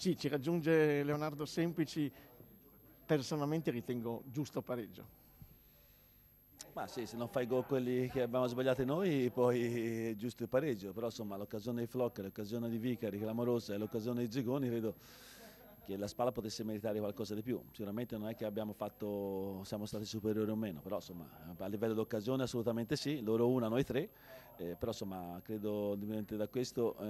Sì, ci raggiunge Leonardo Semplici, personalmente ritengo giusto pareggio. Ma sì, se non fai gol quelli che abbiamo sbagliato noi, poi è giusto il pareggio, però insomma l'occasione di Flocca, l'occasione di Vicari, clamorosa e l'occasione di Zigoni credo che la Spalla potesse meritare qualcosa di più. Sicuramente non è che abbiamo fatto, siamo stati superiori o meno, però insomma, a livello d'occasione assolutamente sì, loro una, noi tre, eh, però insomma, credo dipendente da questo, eh,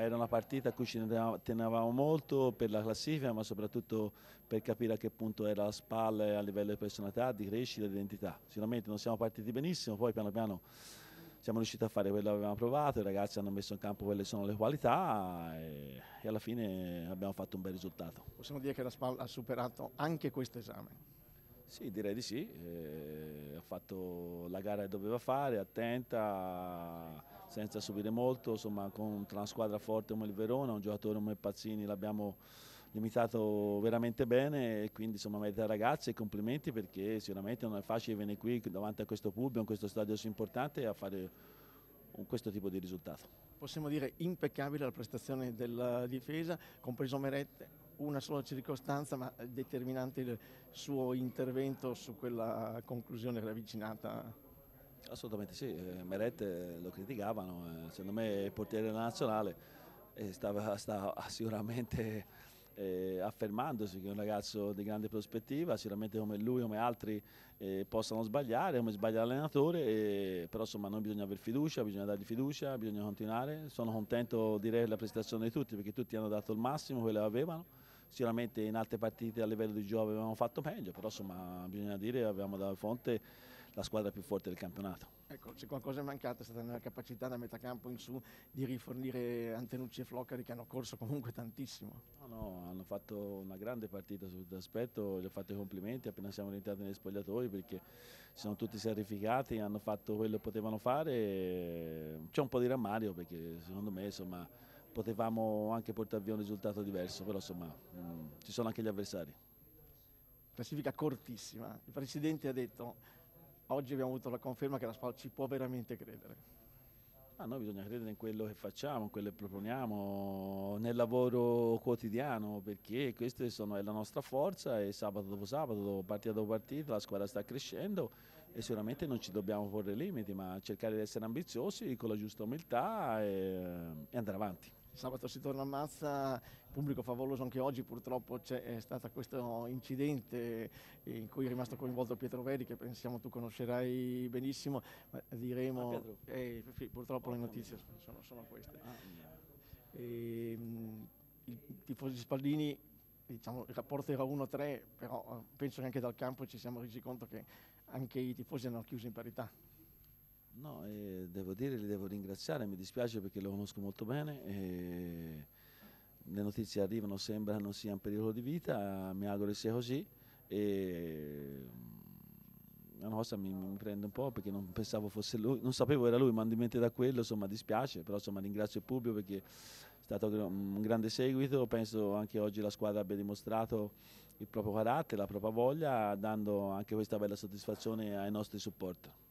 era una partita a cui ci tenevamo molto per la classifica, ma soprattutto per capire a che punto era la Spalla a livello di personalità, di crescita, di identità. Sicuramente non siamo partiti benissimo, poi piano piano siamo riusciti a fare quello che avevamo provato, i ragazzi hanno messo in campo quelle che sono le qualità e, e, alla fine abbiamo fatto un bel risultato. Possiamo dire che la SPAL ha superato anche questo esame? Sì, direi di sì, eh, ha fatto la gara che doveva fare, attenta, senza subire molto, insomma con una squadra forte come il Verona, un giocatore come Pazzini l'abbiamo limitato veramente bene e quindi insomma merita ragazzi e complimenti perché sicuramente non è facile venire qui davanti a questo pubblico, in questo stadio così importante a fare un, questo tipo di risultato. Possiamo dire impeccabile la prestazione della difesa, compreso Merette, una sola circostanza ma determinante il suo intervento su quella conclusione ravvicinata Assolutamente sì, eh, Meret lo criticavano, eh, secondo me è il portiere nazionale e stava, stava sicuramente eh, affermandosi che è un ragazzo di grande prospettiva, sicuramente come lui, come altri eh, possano sbagliare, come sbaglia l'allenatore, eh, però insomma noi bisogna avere fiducia, bisogna dargli fiducia, bisogna continuare. Sono contento direi della prestazione di tutti perché tutti hanno dato il massimo, quello che avevano. Sicuramente in altre partite a livello di gioco avevamo fatto meglio, però insomma bisogna dire che avevamo da fonte la squadra più forte del campionato. Ecco, se qualcosa è mancato è stata nella capacità da metà campo in su di rifornire Antenucci e Floccari che hanno corso comunque tantissimo. No, no, hanno fatto una grande partita su questo aspetto, gli ho fatto i complimenti appena siamo rientrati negli spogliatoi perché si sono tutti sacrificati, hanno fatto quello che potevano fare. C'è un po' di rammario perché secondo me insomma, potevamo anche portare via un risultato diverso, però insomma, mh, mm, ci sono anche gli avversari. Classifica cortissima, il Presidente ha detto oggi abbiamo avuto la conferma che la squadra ci può veramente credere. Ah, noi bisogna credere in quello che facciamo, in quello che proponiamo, nel lavoro quotidiano, perché questa è la nostra forza e sabato dopo sabato, partita dopo partita, la squadra sta crescendo e sicuramente non ci dobbiamo porre limiti, ma cercare di essere ambiziosi con la giusta umiltà e, e andare avanti sabato si torna a Mazza, pubblico favoloso anche oggi, purtroppo c'è stato questo incidente in cui è rimasto coinvolto Pietro Vedi che pensiamo tu conoscerai benissimo, ma diremo, ah, eh, purtroppo oh, le notizie ah, sono, sono ah, queste. E, ehm, I tifosi Spaldini Diciamo, il rapporto era 1-3, però eh, penso che anche dal campo ci siamo resi conto che anche i tifosi hanno chiuso in parità. No, eh, devo dire, li devo ringraziare, mi dispiace perché lo conosco molto bene. E le notizie arrivano, sembra non sia un pericolo di vita, mi auguro che sia così. E mm, una cosa mi, mi, prende un po' perché non pensavo fosse lui, non sapevo era lui, ma di mente da quello, insomma dispiace, però insomma ringrazio il pubblico perché è stato un grande seguito, penso anche oggi la squadra abbia dimostrato il proprio carattere, la propria voglia, dando anche questa bella soddisfazione ai nostri supporter.